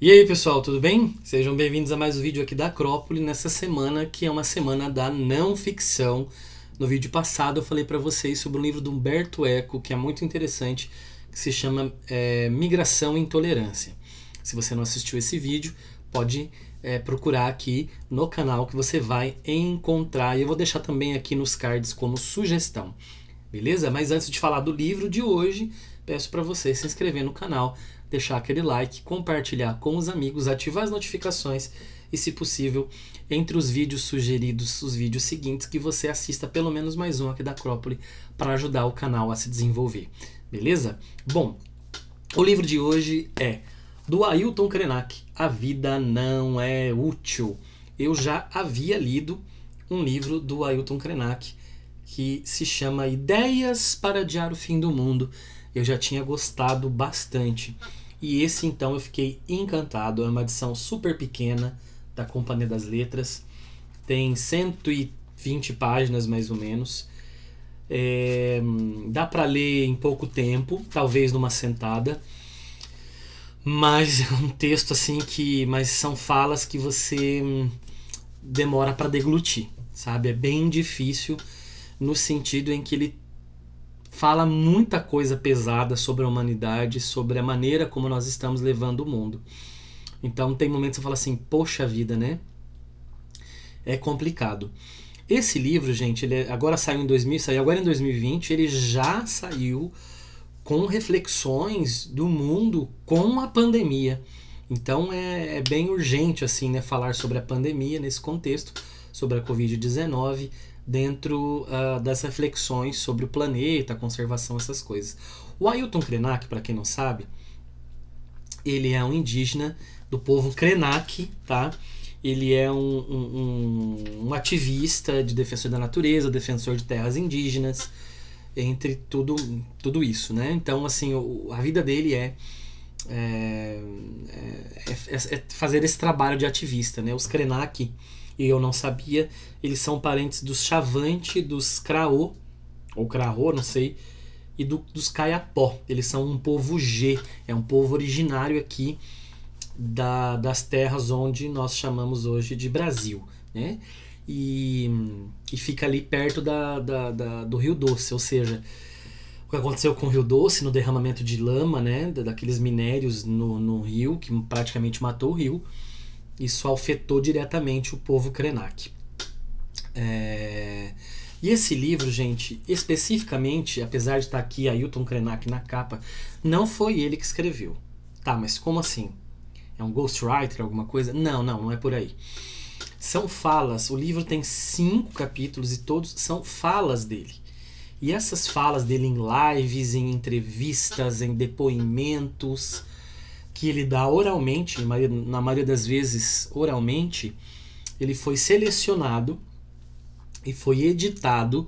E aí pessoal, tudo bem? Sejam bem-vindos a mais um vídeo aqui da Acrópole nessa semana que é uma semana da não ficção. No vídeo passado eu falei para vocês sobre um livro do Humberto Eco que é muito interessante que se chama é, Migração e Intolerância. Se você não assistiu esse vídeo, pode é, procurar aqui no canal que você vai encontrar. E eu vou deixar também aqui nos cards como sugestão. Beleza? Mas antes de falar do livro de hoje, peço para você se inscrever no canal, deixar aquele like, compartilhar com os amigos, ativar as notificações e, se possível, entre os vídeos sugeridos, os vídeos seguintes, que você assista pelo menos mais um aqui da Acrópole para ajudar o canal a se desenvolver. Beleza? Bom, o livro de hoje é do Ailton Krenak, A Vida Não É Útil. Eu já havia lido um livro do Ailton Krenak que se chama Ideias para Adiar o Fim do Mundo eu já tinha gostado bastante. E esse então eu fiquei encantado. É uma edição super pequena da Companhia das Letras. Tem 120 páginas mais ou menos. É, dá para ler em pouco tempo, talvez numa sentada. Mas é um texto assim que, mas são falas que você hum, demora para deglutir, sabe? É bem difícil no sentido em que ele fala muita coisa pesada sobre a humanidade, sobre a maneira como nós estamos levando o mundo. Então tem momentos que você fala assim, poxa vida, né? É complicado. Esse livro, gente, ele é, agora saiu em 2000, saiu agora em 2020, ele já saiu com reflexões do mundo com a pandemia. Então é, é bem urgente assim, né, falar sobre a pandemia nesse contexto, sobre a Covid-19, dentro uh, das reflexões sobre o planeta, conservação, essas coisas. O Ailton Krenak, para quem não sabe, ele é um indígena do povo Krenak, tá? Ele é um, um, um, um ativista de defensor da natureza, defensor de terras indígenas, entre tudo, tudo isso, né? Então, assim, o, a vida dele é é, é, é, é fazer esse trabalho de ativista, né? Os Krenak e eu não sabia, eles são parentes dos Chavante, dos Craô, ou Craô, não sei, e do, dos Caiapó. Eles são um povo G, é um povo originário aqui da, das terras onde nós chamamos hoje de Brasil, né? E, e fica ali perto da, da, da, do Rio Doce, ou seja, o que aconteceu com o Rio Doce no derramamento de lama, né? Daqueles minérios no, no rio, que praticamente matou o rio isso afetou diretamente o povo Krenak. É... E esse livro, gente, especificamente, apesar de estar tá aqui Ailton Krenak na capa, não foi ele que escreveu. Tá, mas como assim? É um ghostwriter, alguma coisa? Não, não, não é por aí. São falas. O livro tem cinco capítulos e todos são falas dele. E essas falas dele em lives, em entrevistas, em depoimentos que ele dá oralmente, na maioria das vezes oralmente, ele foi selecionado e foi editado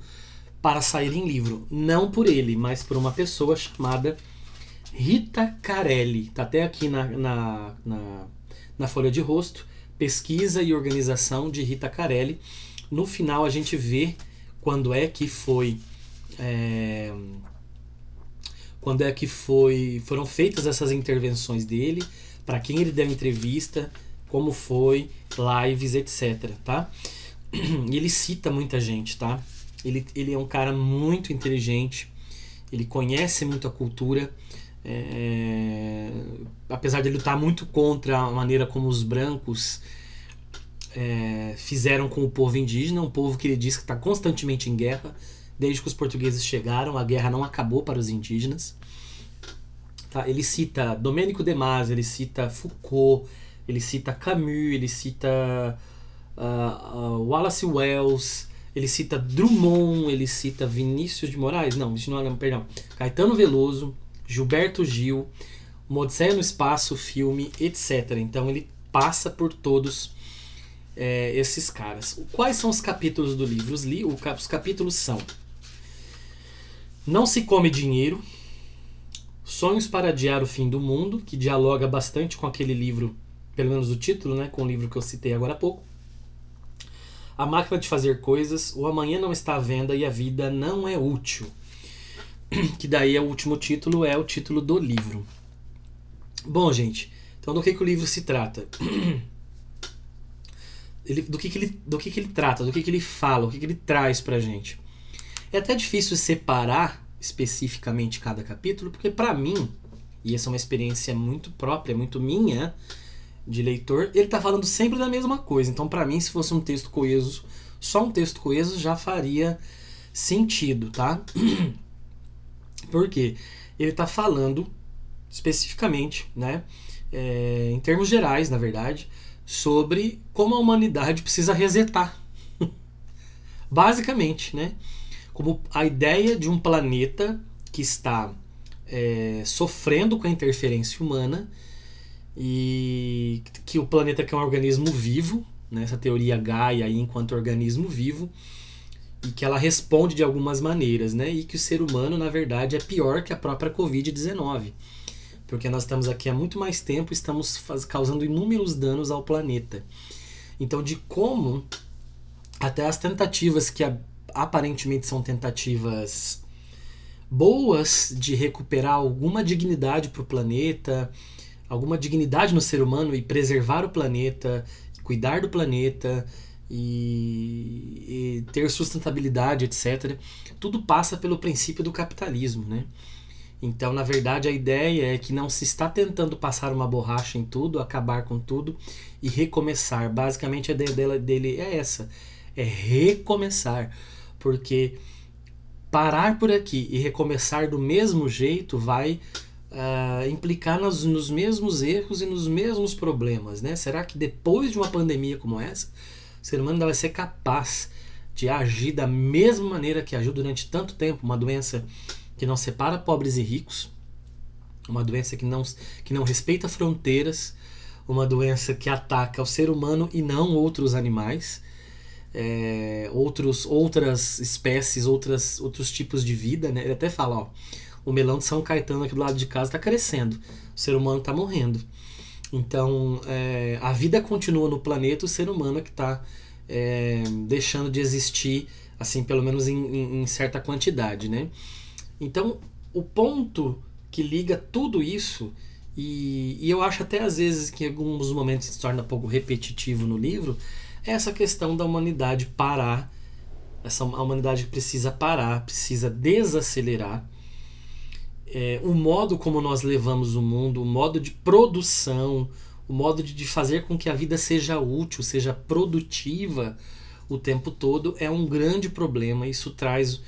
para sair em livro, não por ele, mas por uma pessoa chamada Rita Carelli. Está até aqui na, na, na, na folha de rosto, pesquisa e organização de Rita Carelli. No final a gente vê quando é que foi é, quando é que foi, foram feitas essas intervenções dele, para quem ele deu entrevista, como foi, lives, etc, tá? E ele cita muita gente, tá? Ele, ele é um cara muito inteligente, ele conhece muito a cultura, é, apesar de ele lutar muito contra a maneira como os brancos é, fizeram com o povo indígena, um povo que ele diz que está constantemente em guerra, Desde que os portugueses chegaram, a guerra não acabou para os indígenas. Tá? Ele cita Domênico de ele cita Foucault, ele cita Camus, ele cita uh, uh, Wallace Wells, ele cita Drummond, ele cita Vinícius de Moraes, não, Vinícius de é, perdão, Caetano Veloso, Gilberto Gil, Odisseia no Espaço, filme, etc. Então ele passa por todos é, esses caras. Quais são os capítulos do livro? Os, li, os capítulos são não se come dinheiro. Sonhos para adiar o fim do mundo, que dialoga bastante com aquele livro, pelo menos o título, né, com o livro que eu citei agora há pouco. A máquina de fazer coisas, o amanhã não está à venda e a vida não é útil. Que daí é o último título, é o título do livro. Bom, gente, então do que, que o livro se trata? Ele, do que, que, ele, do que, que ele trata, do que, que ele fala, o que, que ele traz pra gente. É até difícil separar especificamente cada capítulo, porque para mim, e essa é uma experiência muito própria, muito minha de leitor, ele tá falando sempre da mesma coisa. Então, para mim, se fosse um texto coeso, só um texto coeso já faria sentido, tá? Porque ele tá falando especificamente, né? É, em termos gerais, na verdade, sobre como a humanidade precisa resetar. Basicamente, né? como a ideia de um planeta que está é, sofrendo com a interferência humana e que o planeta que é um organismo vivo, né, teoria Gaia aí, enquanto organismo vivo, e que ela responde de algumas maneiras, né, e que o ser humano, na verdade, é pior que a própria Covid-19, porque nós estamos aqui há muito mais tempo, e estamos faz, causando inúmeros danos ao planeta. Então, de como até as tentativas que a aparentemente são tentativas boas de recuperar alguma dignidade para o planeta, alguma dignidade no ser humano e preservar o planeta, cuidar do planeta e, e ter sustentabilidade, etc. Tudo passa pelo princípio do capitalismo, né? Então, na verdade, a ideia é que não se está tentando passar uma borracha em tudo, acabar com tudo e recomeçar. Basicamente, a ideia dele é essa: é recomeçar porque parar por aqui e recomeçar do mesmo jeito vai uh, implicar nos, nos mesmos erros e nos mesmos problemas, né? Será que depois de uma pandemia como essa, o ser humano vai ser capaz de agir da mesma maneira que agiu durante tanto tempo, uma doença que não separa pobres e ricos, uma doença que não, que não respeita fronteiras, uma doença que ataca o ser humano e não outros animais, é, outros, outras espécies, outras, outros tipos de vida, né? Ele até fala, ó, o melão de São Caetano aqui do lado de casa está crescendo, o ser humano está morrendo. Então, é, a vida continua no planeta, o ser humano é que está é, deixando de existir, assim, pelo menos em, em, em certa quantidade, né? Então, o ponto que liga tudo isso e, e, eu acho até às vezes que em alguns momentos se torna um pouco repetitivo no livro, é essa questão da humanidade parar, essa a humanidade precisa parar, precisa desacelerar. É, o modo como nós levamos o mundo, o modo de produção, o modo de, de fazer com que a vida seja útil, seja produtiva o tempo todo é um grande problema. Isso traz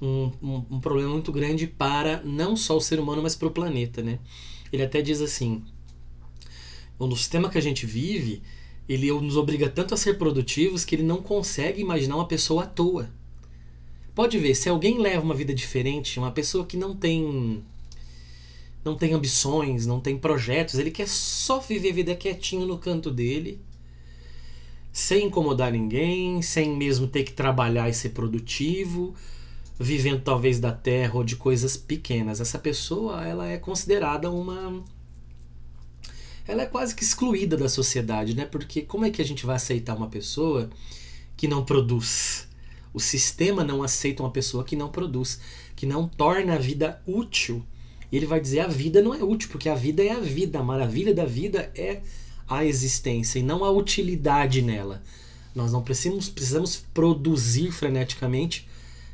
um, um, um problema muito grande para não só o ser humano, mas para o planeta. Né? Ele até diz assim: no sistema que a gente vive, ele nos obriga tanto a ser produtivos que ele não consegue imaginar uma pessoa à toa. Pode ver, se alguém leva uma vida diferente, uma pessoa que não tem não tem ambições, não tem projetos, ele quer só viver a vida quietinho no canto dele, sem incomodar ninguém, sem mesmo ter que trabalhar e ser produtivo, vivendo talvez da terra ou de coisas pequenas. Essa pessoa, ela é considerada uma ela é quase que excluída da sociedade, né? Porque como é que a gente vai aceitar uma pessoa que não produz? O sistema não aceita uma pessoa que não produz, que não torna a vida útil. E ele vai dizer a vida não é útil, porque a vida é a vida, a maravilha da vida é a existência e não a utilidade nela. Nós não precisamos, precisamos produzir freneticamente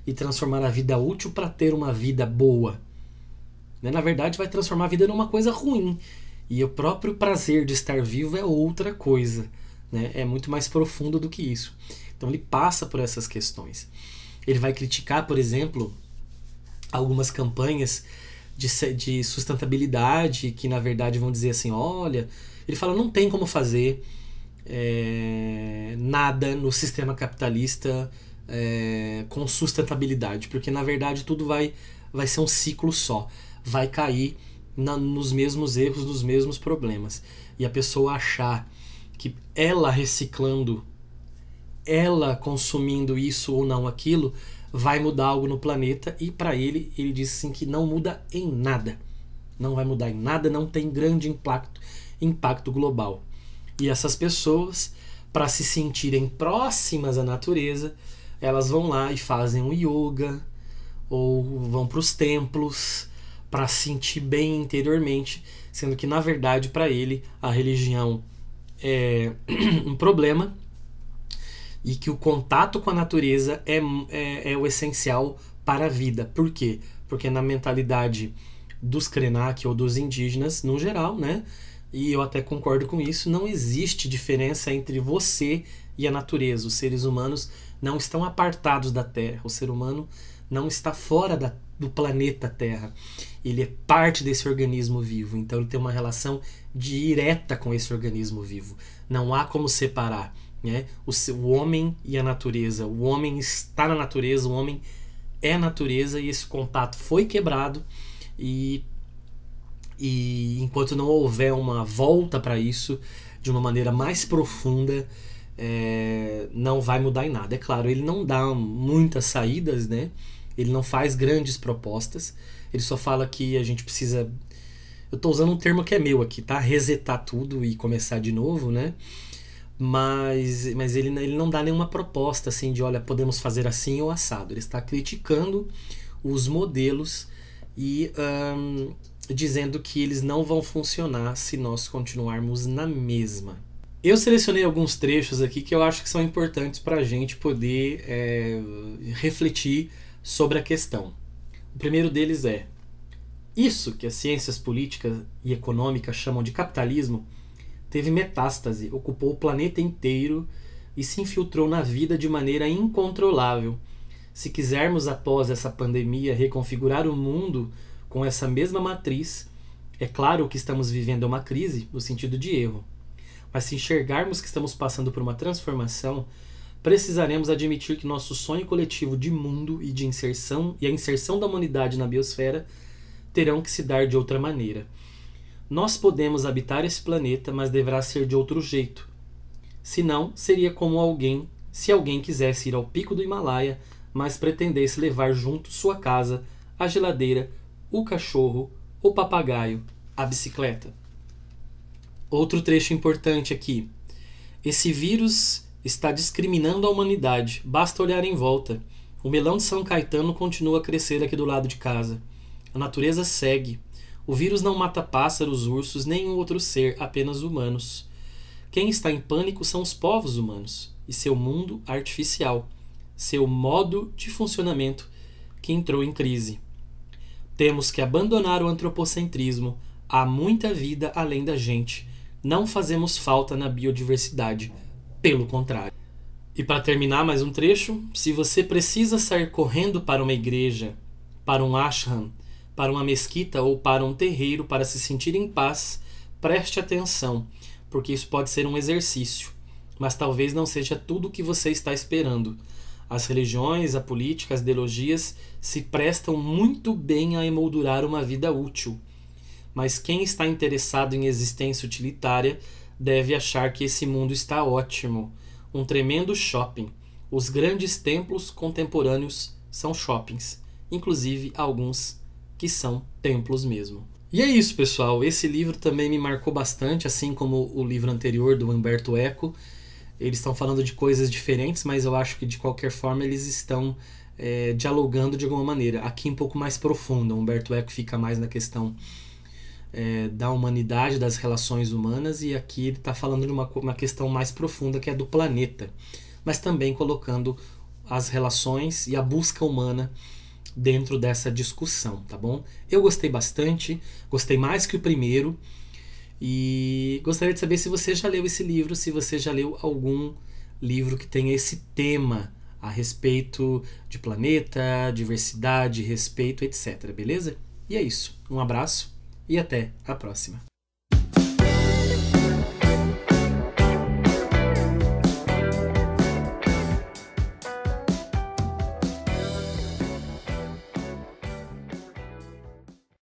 e transformar a vida útil para ter uma vida boa. Né? Na verdade, vai transformar a vida numa coisa ruim. E o próprio prazer de estar vivo é outra coisa, né? É muito mais profundo do que isso. Então ele passa por essas questões. Ele vai criticar, por exemplo, algumas campanhas de, de sustentabilidade que na verdade vão dizer assim, olha, ele fala não tem como fazer é, nada no sistema capitalista é, com sustentabilidade, porque na verdade tudo vai vai ser um ciclo só, vai cair na, nos mesmos erros, nos mesmos problemas. E a pessoa achar que ela reciclando, ela consumindo isso ou não aquilo, vai mudar algo no planeta e para ele, ele diz assim que não muda em nada. Não vai mudar em nada, não tem grande impacto, impacto global. E essas pessoas, para se sentirem próximas à natureza, elas vão lá e fazem um yoga ou vão para os templos para se sentir bem interiormente, sendo que na verdade para ele a religião é um problema e que o contato com a natureza é, é, é, o essencial para a vida. Por quê? Porque na mentalidade dos Krenak ou dos indígenas, no geral, né? E eu até concordo com isso, não existe diferença entre você e a natureza. Os seres humanos não estão apartados da terra. O ser humano não está fora da, do planeta Terra. Ele é parte desse organismo vivo, então ele tem uma relação direta com esse organismo vivo. Não há como separar né? o, o homem e a natureza. O homem está na natureza, o homem é natureza e esse contato foi quebrado e, e enquanto não houver uma volta para isso de uma maneira mais profunda é, não vai mudar em nada é claro ele não dá muitas saídas né ele não faz grandes propostas. Ele só fala que a gente precisa. Eu estou usando um termo que é meu aqui, tá? Resetar tudo e começar de novo, né? Mas, mas ele, ele não dá nenhuma proposta assim de olha, podemos fazer assim ou assado. Ele está criticando os modelos e dizendo que eles não vão funcionar se nós continuarmos na mesma. Eu selecionei alguns trechos aqui que eu acho que são importantes para a gente poder é, refletir sobre a questão. O primeiro deles é: isso que as ciências políticas e econômicas chamam de capitalismo teve metástase, ocupou o planeta inteiro e se infiltrou na vida de maneira incontrolável. Se quisermos, após essa pandemia, reconfigurar o mundo com essa mesma matriz, é claro que estamos vivendo uma crise no sentido de erro. Mas se enxergarmos que estamos passando por uma transformação, precisaremos admitir que nosso sonho coletivo de mundo e de inserção e a inserção da humanidade na biosfera terão que se dar de outra maneira. Nós podemos habitar esse planeta, mas deverá ser de outro jeito. Senão, seria como alguém, se alguém quisesse ir ao pico do Himalaia, mas pretendesse levar junto sua casa, a geladeira, o cachorro, o papagaio, a bicicleta. Outro trecho importante aqui. Esse vírus está discriminando a humanidade. Basta olhar em volta. O melão de São Caetano continua a crescer aqui do lado de casa. A natureza segue. O vírus não mata pássaros, ursos, nenhum outro ser, apenas humanos. Quem está em pânico são os povos humanos e seu mundo artificial, seu modo de funcionamento que entrou em crise. Temos que abandonar o antropocentrismo. Há muita vida além da gente. Não fazemos falta na biodiversidade pelo contrário. E para terminar mais um trecho, se você precisa sair correndo para uma igreja, para um ashram, para uma mesquita ou para um terreiro para se sentir em paz, preste atenção, porque isso pode ser um exercício, mas talvez não seja tudo o que você está esperando. As religiões, a política, as ideologias se prestam muito bem a emoldurar uma vida útil. Mas quem está interessado em existência utilitária deve achar que esse mundo está ótimo, um tremendo shopping. Os grandes templos contemporâneos são shoppings, inclusive alguns que são templos mesmo. E é isso, pessoal. Esse livro também me marcou bastante, assim como o livro anterior do Humberto Eco. Eles estão falando de coisas diferentes, mas eu acho que de qualquer forma eles estão é, dialogando de alguma maneira. Aqui um pouco mais profundo. O Humberto Eco fica mais na questão é, da humanidade, das relações humanas, e aqui ele está falando de uma, uma questão mais profunda que é do planeta, mas também colocando as relações e a busca humana dentro dessa discussão, tá bom? Eu gostei bastante, gostei mais que o primeiro. E gostaria de saber se você já leu esse livro, se você já leu algum livro que tenha esse tema a respeito de planeta, diversidade, respeito, etc. Beleza? E é isso. Um abraço e até a próxima.